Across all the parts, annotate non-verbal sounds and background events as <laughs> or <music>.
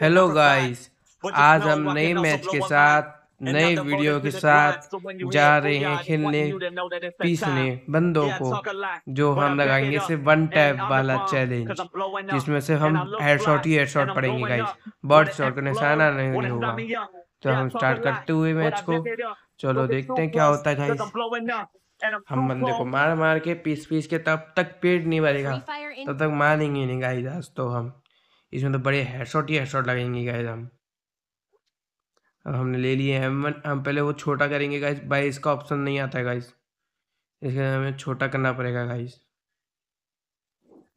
hello guys आज हम नए मैच के साथ नए वीडियो के साथ तो जा रहे हैं खेलने पीसने बंदों को जो हम लगाएंगे से वन टैप वाला चैलेंज जिसमें से हम हेडशॉट ही हेडशॉट पड़ेंगे गाइस बर्ड शॉट का निशाना नहीं होगा तो हम स्टार्ट करते हुए मैच को चलो देखते हैं क्या होता है गाइस हम बंदे को मार मार के पीस पीस के तब तक पेट नहीं भरेगा तब तक मारेंगे नहीं गाइस आज तो हम इसमें तो बड़े हेडशॉट ही हेडसॉट लगेंगे गाइज हम अब हमने ले लिए हैं हम पहले वो छोटा करेंगे गाइज बाई इसका ऑप्शन नहीं आता है गाइज लिए हमें छोटा करना पड़ेगा गाइज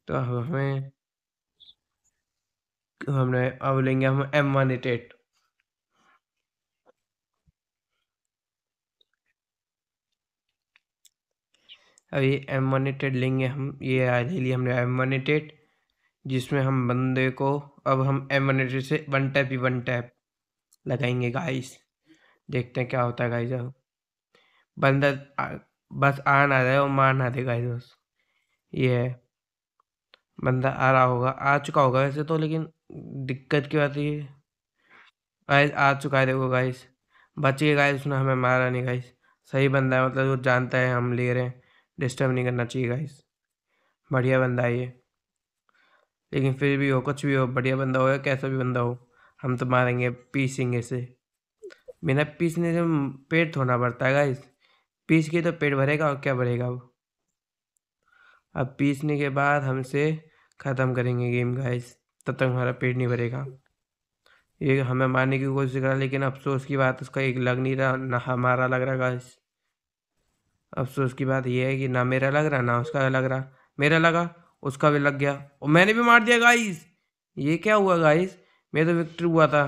तो अब हमें हमने अब लेंगे हम एम वन एट एट अब ये एम वन एट एट लेंगे हम ये ले लिए हमने एम वन एट एट जिसमें हम बंदे को अब हम एमिनेटर से वन टैप ही वन टैप लगाएंगे गाइस देखते हैं क्या होता है गाइस अब बंदा बस आ ना जाए और मार ना दे गाइस बस ये है बंदा आ रहा होगा आ चुका होगा वैसे तो लेकिन दिक्कत की बात ये गाइस आ चुका है देखो गाइस बच गए गाइस उसने हमें मारा नहीं गाइस सही बंदा है मतलब वो जानता है हम ले रहे हैं डिस्टर्ब नहीं करना चाहिए गाइस बढ़िया बंदा है ये लेकिन फिर भी हो कुछ भी हो बढ़िया बंदा हो या कैसा भी बंदा हो हम तो मारेंगे पीसेंगे इसे बिना पीसने से पेट थोड़ा भरता है गाइस पीस के तो पेट भरेगा और क्या भरेगा वो अब पीसने के बाद हमसे ख़त्म करेंगे गेम गाइस तब तक हमारा पेट नहीं भरेगा ये हमें मारने की कोशिश करा लेकिन अफसोस की बात उसका एक लग नहीं रहा ना हमारा लग रहा गाइस अफसोस की बात यह है कि ना मेरा लग रहा ना उसका लग रहा मेरा लगा उसका भी लग गया और मैंने भी मार दिया गाइस ये क्या हुआ गाइस मैं तो विक्ट्री हुआ था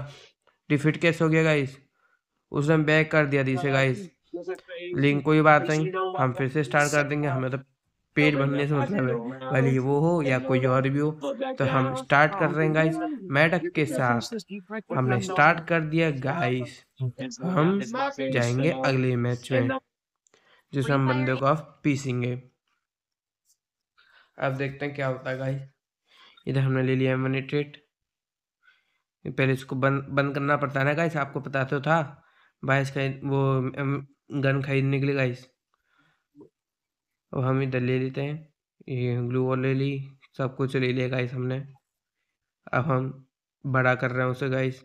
डिफिट कैसे हो गया गाइस उसने बैक कर दिया दिसे गाइस लिंक कोई बात नहीं हम फिर से स्टार्ट कर देंगे हमें तो पेट बनने से मतलब है भले वो हो या कोई और भी हो तो हम स्टार्ट कर रहे हैं गाइस मैडक के साथ हमने स्टार्ट कर दिया गाइस हम जाएंगे अगले मैच में जिसमें हम बंदे को आप पीसेंगे अब देखते हैं क्या होता है गाइस इधर हमने ले लिया मनीट्रेट पहले इसको बंद बंद करना पड़ता है ना गाइस आपको पता तो था बाइस का वो गन खरीदने के लिए गाइस अब हम इधर ले लेते हैं ये ग्लू वॉल ले ली सब कुछ ले लिया गाइस हमने अब हम बड़ा कर रहे हैं उसे गाइस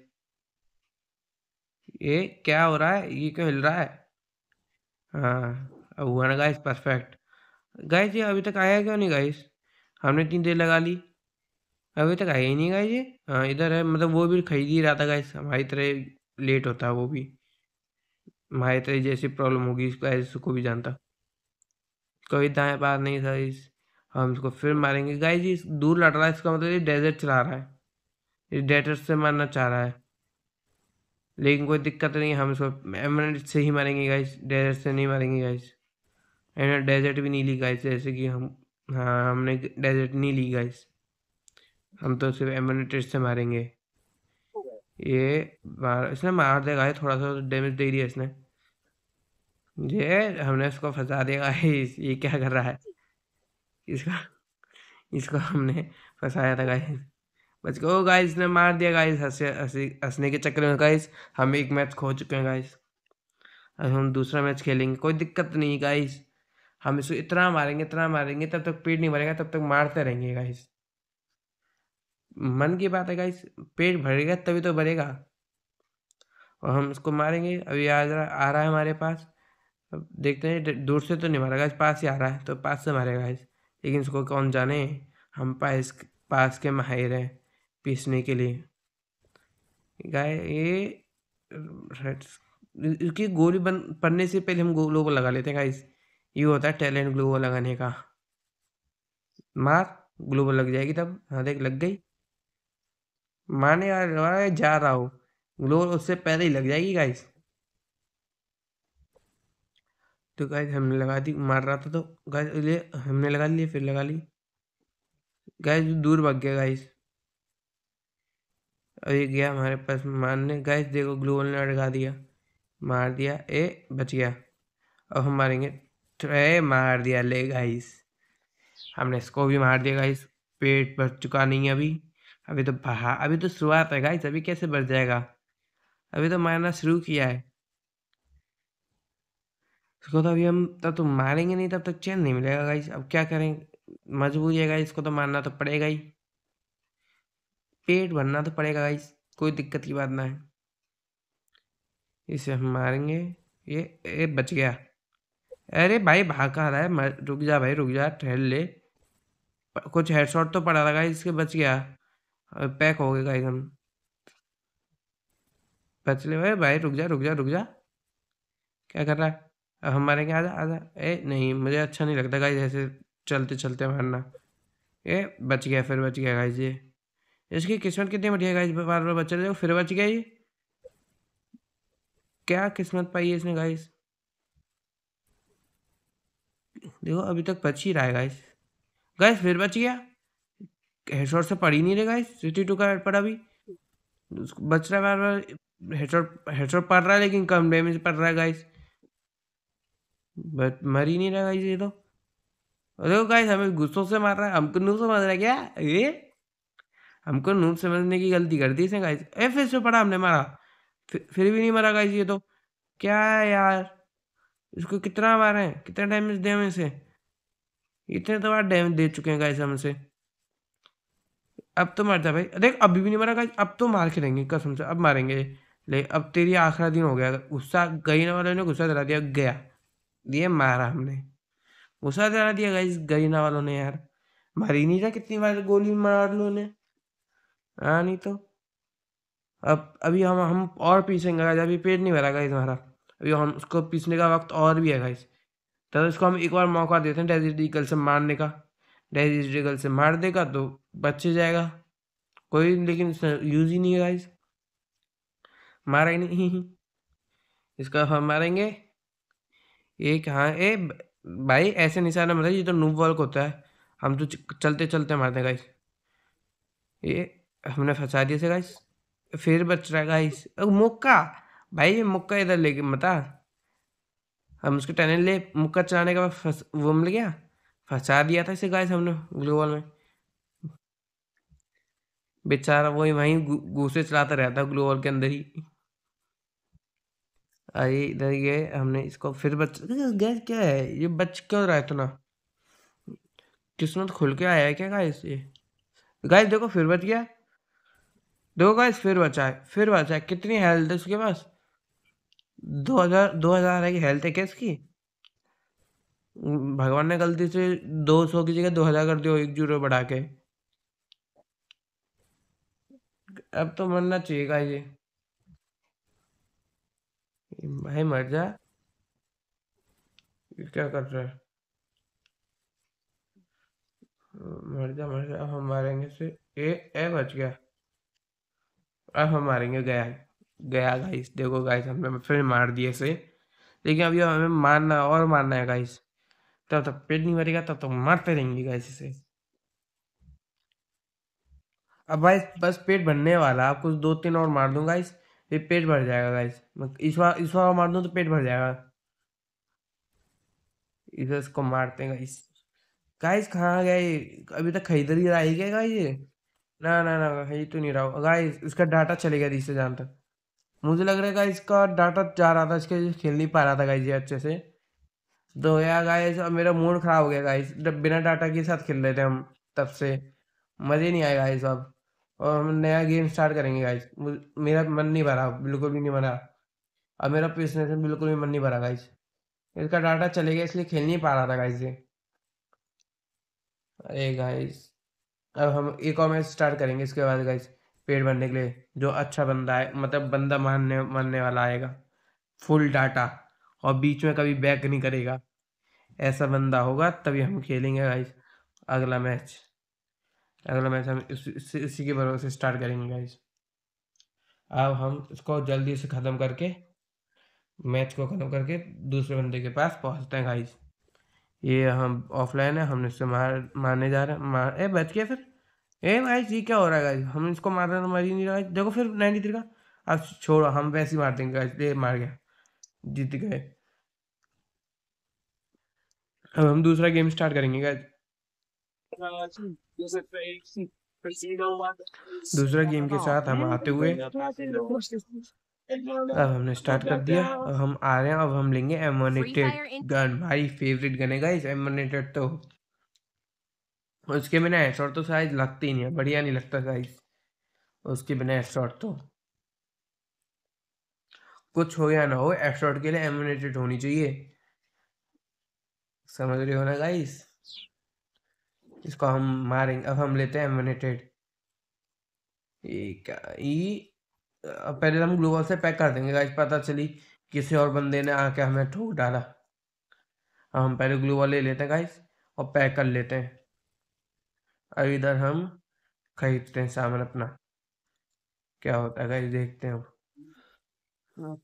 ये क्या हो रहा है ये क्यों हिल रहा है हाँ अब हुआ ना गाइस परफेक्ट गाइस ये अभी तक आया क्यों नहीं गाइस हमने तीन देर लगा ली अभी तक आया ही नहीं गाइस ये हाँ इधर है मतलब वो भी खरीद ही रहा था गाइस हमारी तरह लेट होता है वो भी हमारी तरह जैसी प्रॉब्लम होगी गाइस उसको भी जानता कभी दाएँ पार नहीं था इस हम इसको फिर मारेंगे गाइस ये दूर लड़ रहा है इसका मतलब ये डेजर्ट चला रहा है ये डेजर्ट से मारना चाह रहा है लेकिन कोई दिक्कत नहीं हम इसको एमरेंट से ही मारेंगे गाइस डेजर्ट से नहीं मारेंगे गाइस एंड डेजर्ट भी नहीं ली गाइस जैसे कि हम हाँ हमने डेजर्ट नहीं ली गाइस हम तो सिर्फ एमोनेटेड से मारेंगे ये मार इसने मार देगा थोड़ा सा डैमेज दे दिया इसने ये हमने इसको फंसा देगा गाइस ये क्या कर रहा है इसका इसको हमने फंसाया था गाइस बच गो गाइस ने मार दिया गाइस हंसे हंसने के चक्कर में गाइस हम एक मैच खो चुके हैं गाइस अब हम दूसरा मैच खेलेंगे कोई दिक्कत नहीं गाइस हम इसको इतना मारेंगे इतना मारेंगे तब तक पेट नहीं भरेगा तब तक मारते रहेंगे गाइस मन की बात है गाइस पेट भरेगा तभी तो भरेगा और हम इसको मारेंगे अभी आ रहा आ रहा है हमारे पास अब देखते हैं दूर से तो नहीं मारेगा इस पास ही आ रहा है तो पास से मारेगा इस लेकिन इसको कौन जाने हम पास पास के माहिर हैं पीसने के लिए गाय ये इसकी गोली बन पड़ने से पहले हम गोलों को लगा लेते हैं गाइस ये होता है टैलेंट ग्लू वो लगाने का मार ग्लूवो लग जाएगी तब हाँ देख लग गई माने यार जा रहा हूँ ग्लू उससे पहले ही लग जाएगी गाइस तो गाइस हमने लगा दी मार रहा था तो गाइस ये हमने लगा लिया फिर लगा ली गाइस दूर भाग गया गाइस और ये गया हमारे पास मारने गाइस देखो ग्लू ने अटका दिया मार दिया ए बच गया अब हम मारेंगे जो है मार दिया ले गाइस हमने इसको भी मार दिया गाइस पेट भर चुका नहीं अभी अभी तो बाहर अभी तो शुरुआत है गाइस अभी कैसे बढ़ जाएगा अभी तो मारना शुरू किया है इसको तो अभी हम तब तो मारेंगे नहीं तब तक चैन नहीं मिलेगा गाइस अब क्या करें मजबूरी है गाइस इसको तो मारना तो पड़ेगा ही पेट भरना तो पड़ेगा गाइस कोई दिक्कत की बात ना है इसे हम मारेंगे ये ए बच गया अरे भाई भाग कहा रहा है रुक जा भाई रुक जा ठहर ले कुछ हेडशॉट तो पड़ा रहा इसके बच गया पैक हो गए एकदम बच ले भाई भाई रुक जा रुक जा रुक जा क्या कर रहा है हमारे क्या आ जा ए नहीं मुझे अच्छा नहीं लगता गाइज ऐसे चलते चलते मारना ए बच गया फिर बच गया गाइज ये इसकी किस्मत कितनी बढ़िया गाइज बार बार बच रहे फिर बच गया ये क्या किस्मत पाई है इसने गाइज देखो अभी तक बच ही रहा है गाइस गाइस फिर बच गया हेडशॉट से पड़ ही नहीं रहे गाइस सिटी टू का हेड पड़ा अभी बच रहा है बार बार हेडशॉट हेडशॉट पड़ रहा है लेकिन कम डैमेज पड़ रहा है गाइस बट मर ही नहीं रहा गाइस ये तो देखो गाइस हमें गुस्सों से मार रहा है हमको नूर समझ रहा है क्या ये हमको नूर समझने की गलती कर दी इसने गाइस ए फिर से पड़ा हमने मारा फिर भी नहीं मरा गाइस ये तो क्या यार इसको कितना बार है कितना डैमेज दिया हमें इसे इतने तो बार डैमेज दे चुके हैं गाइस हम इसे अब तो मरता भाई देख अभी भी नहीं मरा गाइस अब तो मार के देंगे कसम से अब मारेंगे ले अब तेरी आखिरा दिन हो गया गुस्सा गई ना वालों ने गुस्सा दिला दिया गया ये मारा हमने गुस्सा दिला दिया गाइस गई ना वालों ने यार मारी नहीं था कितनी बार गोली मार लो ने हाँ नहीं तो अब अभी हम हम और पीसेंगे अभी पेट नहीं भरा गाइस हमारा अभी हम उसको पीसने का वक्त और भी है गाइस तो इसको हम एक बार मौका देते हैं डेजिट ईगल से मारने का डेजिट ईगल से मार देगा तो बच जाएगा कोई लेकिन यूज ही नहीं है गाइस मारा ही नहीं इसका हम मारेंगे एक हाँ ए भाई ऐसे निशाना मतलब ये तो नूब वर्क होता है हम तो चलते चलते मारते हैं गाइस ये हमने फंसा दिया से गाइस फिर बच रहा है गाइस मौका भाई ये मुक्का इधर लेके मता हम उसके टनल ले मुक्का चलाने के बाद फस वो मिल गया फंसा दिया था इसे गाइस हमने ग्लोबल में बेचारा वही वहीं घूसे चलाता रहता ग्लोबल के अंदर ही अरे इधर ये हमने इसको फिर बच गैस क्या है ये बच क्यों रहा है इतना किस्मत खुल के आया है क्या गाइस ये गाइस देखो फिर बच गया देखो गाइस फिर बचा है फिर बचा है कितनी हेल्थ है उसके पास दो हज़ार दो हज़ार आएगी हेल्थ केस इसकी भगवान ने गलती से दो सौ की जगह दो हज़ार कर दिया एक जीरो बढ़ा के अब तो मरना चाहिएगा ये भाई मर जा क्या कर रहा है मर जा मर जा अब हम मारेंगे से ए ए बच गया अब हम मारेंगे गया गया गाइस देखो गाइस हमने फिर मार दिए इसे लेकिन अभी हमें मारना और मारना है गाइस तब तक पेट नहीं भरेगा तब तक मारते रहेंगे गाइस इसे अब भाई बस पेट भरने वाला आप कुछ दो तीन और मार दूंगा इस फिर पेट भर जाएगा गाइस इस बार इस बार मार दूँ तो पेट भर जाएगा इधर इसको मारते हैं गाइस गाइस कहाँ गए अभी तक खरीदर ही रहा है क्या गाइस ना ना ना खरीद तो नहीं रहा गाइस इसका डाटा चलेगा इससे जान तक मुझे लग रहा है गाइज का डाटा जा रहा था इसके खेल नहीं पा रहा था गाइज ये अच्छे से तो या गाइज अब मेरा मूड ख़राब हो गया गाइज बिना डाटा के साथ खेल रहे थे हम तब से मज़े नहीं आए गाइज अब और हम नया गेम स्टार्ट करेंगे गाइज मेरा मन नहीं भरा बिल्कुल भी नहीं भरा अब मेरा प्रेसनेशन बिल्कुल भी मन नहीं भरा गाइज इसका डाटा चले गया इसलिए खेल नहीं पा रहा था गाइज ये अरे गाइज अब हम ई कॉमर्स स्टार्ट करेंगे इसके बाद गाइज पेड़ बनने के लिए जो अच्छा बंदा है मतलब बंदा मानने मानने वाला आएगा फुल डाटा और बीच में कभी बैक नहीं करेगा ऐसा बंदा होगा तभी हम खेलेंगे गाइस अगला मैच अगला मैच हम इस, इस, इसी के भरोसे स्टार्ट करेंगे गाइस अब हम इसको जल्दी से ख़त्म करके मैच को ख़त्म करके दूसरे बंदे के पास पहुंचते हैं गाइस ये हम ऑफलाइन है हमने इससे मार मारने जा रहे हैं मार ए बच गया फिर ए गाइस ये क्या हो रहा है गाइस हम इसको मारना तो मर ही नहीं रहा देखो फिर नाइनटी थ्री का अब छोड़ो हम वैसे ही मार देंगे गाइस ये मार गया जीत गए अब हम दूसरा गेम स्टार्ट करेंगे गाइस दूसरा गेम के साथ हम आते हुए अब हमने स्टार्ट कर दिया अब हम आ रहे हैं अब हम लेंगे एमोनेटेड गन भाई फेवरेट गन है गाइस एमोनेटेड तो उसके बिना हेडशॉट तो साइज लगती नहीं है बढ़िया नहीं लगता साइज उसके बिना हेडशॉट तो कुछ हो गया ना हो हेडशॉट के लिए एमिनेटेड होनी चाहिए समझ रहे हो ना गाइस इसको हम मारेंगे अब हम लेते हैं एमिनेटेड ये पहले हम ग्लूबॉल से पैक कर देंगे गाइस पता चली किसी और बंदे ने आके हमें ठोक डाला हम पहले ग्लूबॉल ले लेते हैं गाइस और पैक कर लेते हैं अब इधर हम खरीदते हैं सामान अपना क्या होता है देखते हैं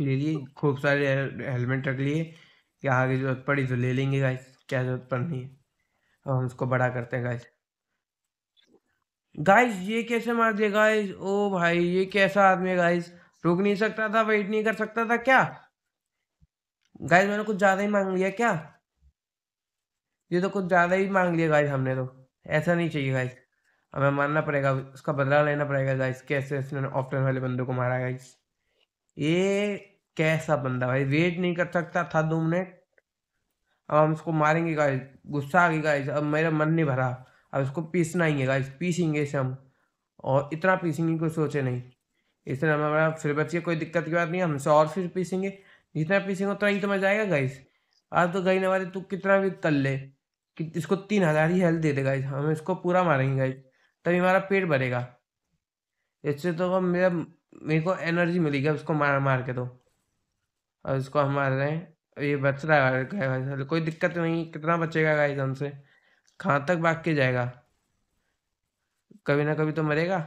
ले लिए खूब सारे हेलमेट रख लिए या आगे जरूरत पड़ी तो ले लेंगे गाइस क्या जरूरत पड़नी है और हम उसको बड़ा करते हैं गाइस गाइस ये कैसे मार दिया गाइस ओ भाई ये कैसा आदमी है गाइस रुक नहीं सकता था वेट नहीं कर सकता था क्या गाइस मैंने कुछ ज्यादा ही मांग लिया क्या ये तो कुछ ज़्यादा ही मांग लिया गाइस हमने तो ऐसा नहीं चाहिए गाइस हमें मानना पड़ेगा उसका बदला लेना पड़ेगा गाइस कैसे इसने ऑप्टन वाले बंदों को मारा गाइस ये कैसा बंदा भाई वेट नहीं कर सकता था दो मिनट अब हम इसको मारेंगे गाइस गुस्सा आ गई गाइस अब मेरा मन नहीं भरा अब इसको पीसना ही है गाइस पीसेंगे इसे हम और इतना पीसेंगे कोई सोचे नहीं इसने हमारा फिर बचिए कोई दिक्कत की बात नहीं हमसे और फिर पीसेंगे जितना पीसेंगे उतना तो ही तो मजा आएगा गाइस आज तो गई नवाजी तू कितना भी तल ले कि इसको तीन हजार ही हेल्थ दे देगा हम इसको पूरा मारेंगे गाइज तभी हमारा पेट भरेगा इससे तो मेरा मेरे को एनर्जी मिलेगी उसको मार मार के तो और इसको हम मार रहे हैं ये बच रहा है कोई दिक्कत नहीं कितना बचेगा गाइज हमसे कहाँ तक भाग के जाएगा कभी ना कभी तो मरेगा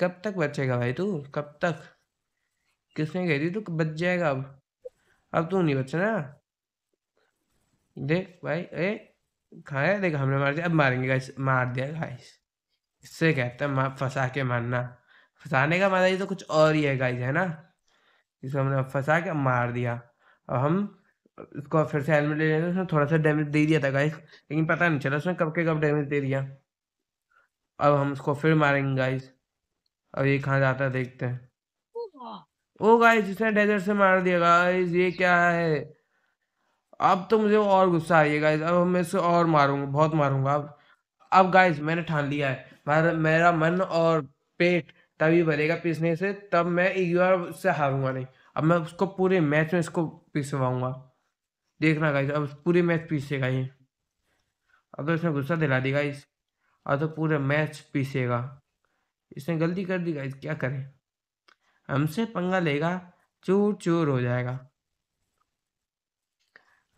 कब तक बचेगा भाई तू कब तक किसने कह दी तू बच जाएगा अब अब तू नहीं बचना दे भाई अरे खाया देखा हमने मार दिया अब मारेंगे गाइस मार दिया गाइस इससे कहते हैं मार फंसा के मारना फंसाने का मारा मतलब तो कुछ और ही है गाइस है ना इसको हमने फंसा के मार दिया और हम इसको फिर से हेलमेट ले लेते हैं उसने थोड़ा सा डैमेज दे दिया था गाइस लेकिन पता नहीं चला उसने कब के कब डैमेज दे दिया अब हम उसको फिर मारेंगे गाइस अब ये कहाँ जाता है देखते हैं ओ गाइस इसने डेजर्ट से मार दिया गाइस ये क्या है अब तो मुझे और गुस्सा आई है गाइज अब मैं इसे और मारूंगा बहुत मारूंगा अब अब गाइज मैंने ठान लिया है मेरा मन और पेट तभी भरेगा पीसने से तब मैं एक बार उससे हारूंगा नहीं अब मैं उसको पूरे मैच में इसको पीसवाऊंगा देखना गाइज अब पूरे मैच पीसेगा ये अब तो इसने गुस्सा दिला दी गाइज अब तो पूरे मैच पीसेगा इसने गलती कर दी गाइज क्या करें हमसे पंगा लेगा चूर चूर हो जाएगा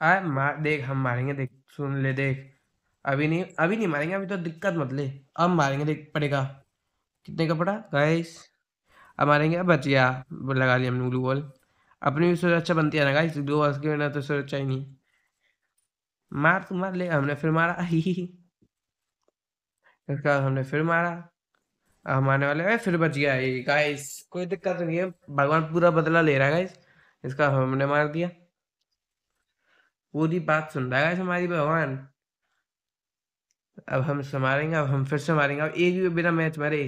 आ मार देख हम मारेंगे देख सुन ले देख अभी नहीं अभी नहीं मारेंगे अभी तो दिक्कत मत ले अब मारेंगे देख पड़ेगा कितने का पड़ा गाइस अब मारेंगे बच गया लगा लिया हमने ग्लू बॉल अपनी भी सुरक्षा अच्छा बनती है ना गाइस दो बॉल के बिना तो सुरक्षा ही नहीं मार तो मार ले हमने फिर मारा <laughs> इसका हमने फिर मारा हम आने वाले फिर बच गया गाइस कोई दिक्कत नहीं है भगवान पूरा बदला ले रहा है गाइस इसका हमने मार दिया पूरी बात सुन रहा है हमारी भगवान अब हम संभालेंगे अब हम फिर से मारेंगे अब एक भी बिना मैच मरे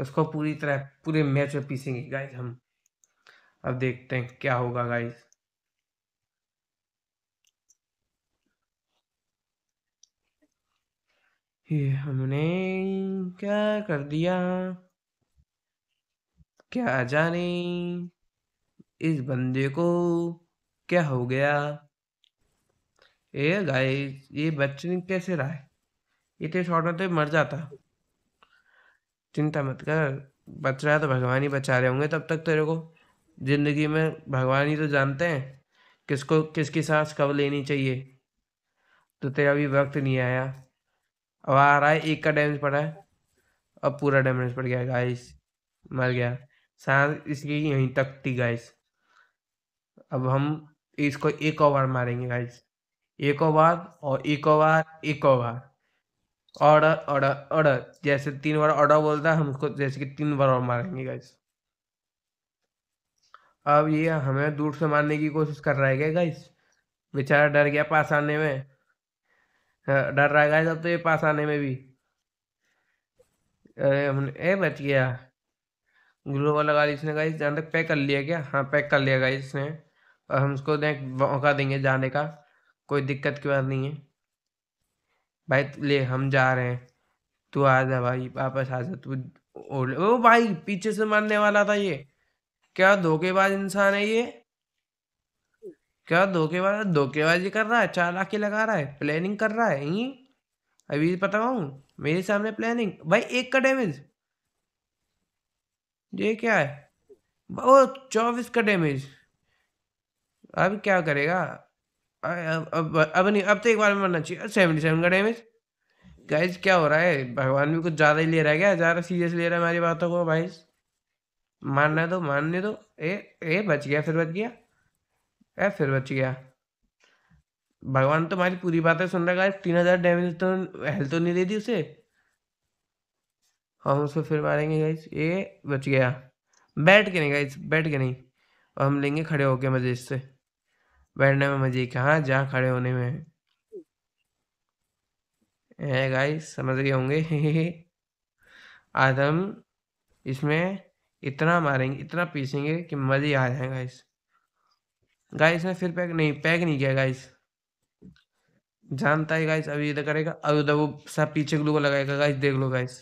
उसको पूरी तरह पूरे मैच में पीसेंगे गाइस हम अब देखते हैं क्या होगा गाइस ये हमने क्या कर दिया क्या जाने इस बंदे को क्या हो गया ये गाइस ये बच्चन कैसे रहा है ये शॉर्ट में तो मर जाता चिंता मत कर बच रहा है तो भगवान ही बचा रहे होंगे तब तक तेरे को जिंदगी में भगवान ही तो जानते हैं किसको किसकी सांस कब लेनी चाहिए तो तेरा अभी वक्त नहीं आया अब आ रहा है एक का डैमेज पड़ा है अब पूरा डैमेज पड़ गया गाइस मर गया सांस इसकी यहीं तक थी गाइस अब हम इसको एक ओवर मारेंगे गाइस एको बार और इको बार इको बार ऑर्डर ऑर्डर ऑर्डर जैसे तीन बार ऑर्डर बोलता है हम उसको जैसे कि तीन बार और मारेंगे गाइस अब ये हमें दूर से मारने की कोशिश कर रहा है गाइस बेचारा डर गया पास आने में डर रहा है गाइस अब तो ये पास आने में भी अरे हमने ए बच गया ग्लू वाला गाड़ी इसने गाइस जान तक पैक कर लिया क्या हाँ पैक कर लिया गाइस इसने और हम उसको देख मौका देंगे जाने का कोई दिक्कत की बात नहीं है भाई ले हम जा रहे हैं तू आ जा भाई वापस आ जा तू ओ भाई पीछे से मारने वाला था ये क्या धोखेबाज इंसान है ये क्या धोखेबाज धोखेबाजी कर रहा है चालाकी लगा रहा है प्लानिंग कर रहा है यही अभी पता हूँ मेरे सामने प्लानिंग भाई एक का डैमेज ये क्या है वो चौबीस का डैमेज अब क्या करेगा अब अब अब नहीं अब तो एक बार में मरना चाहिए सेवेंटी सेवन का डैमेज गाइज क्या हो रहा है भगवान भी कुछ ज़्यादा ही ले रहा है क्या ज़्यादा सीरियस ले रहा है हमारी बातों को भाई मानना दो मानने दो ए ए बच गया फिर बच गया ए फिर बच गया भगवान तो हमारी पूरी बातें सुन रहा है तीन हज़ार डैमेज तो हेल्थ तो नहीं दे दी उसे हम उसको फिर मारेंगे गाइज ए बच गया बैठ के नहीं गाइज बैठ के नहीं और हम लेंगे खड़े होके मज़े इससे बैठने में मजे कहा जहाँ खड़े होने में गाइस समझ गए होंगे <laughs> आज हम इसमें इतना मारेंगे इतना पीसेंगे कि मजे आ जाए गाइस गाइस ने फिर पैक नहीं पैक नहीं किया गाइस जानता है गाइस अभी इधर तो करेगा अब उधर तो वो सब पीछे ग्लू को लगाएगा गाइस देख लो गाइस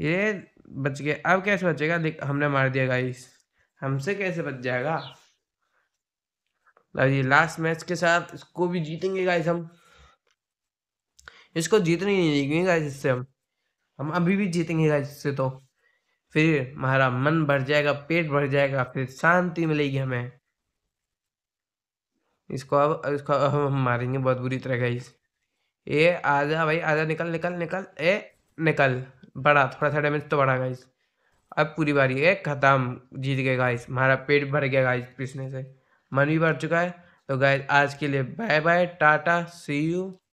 ये बच गया अब कैसे बचेगा देख हमने मार दिया गाइस हमसे कैसे बच जाएगा ये लास्ट मैच के साथ इसको भी जीतेंगे गाइस हम इसको जीतने ही नहीं देंगे गाइस इससे हम हम अभी भी जीतेंगे गाइस इससे तो फिर हमारा मन भर जाएगा पेट भर जाएगा फिर शांति मिलेगी हमें इसको अब इसको अब हम मारेंगे बहुत बुरी तरह गाइस ए आजा भाई आजा निकल निकल निकल ए निकल बड़ा थोड़ा सा डैमेज तो बढ़ा गाइस अब पूरी बारी है ख़त्म जीत गए गाइस हमारा पेट भर गया गाइस पीसने से मन भी भर चुका है तो गाय आज के लिए bye bye ta ta see you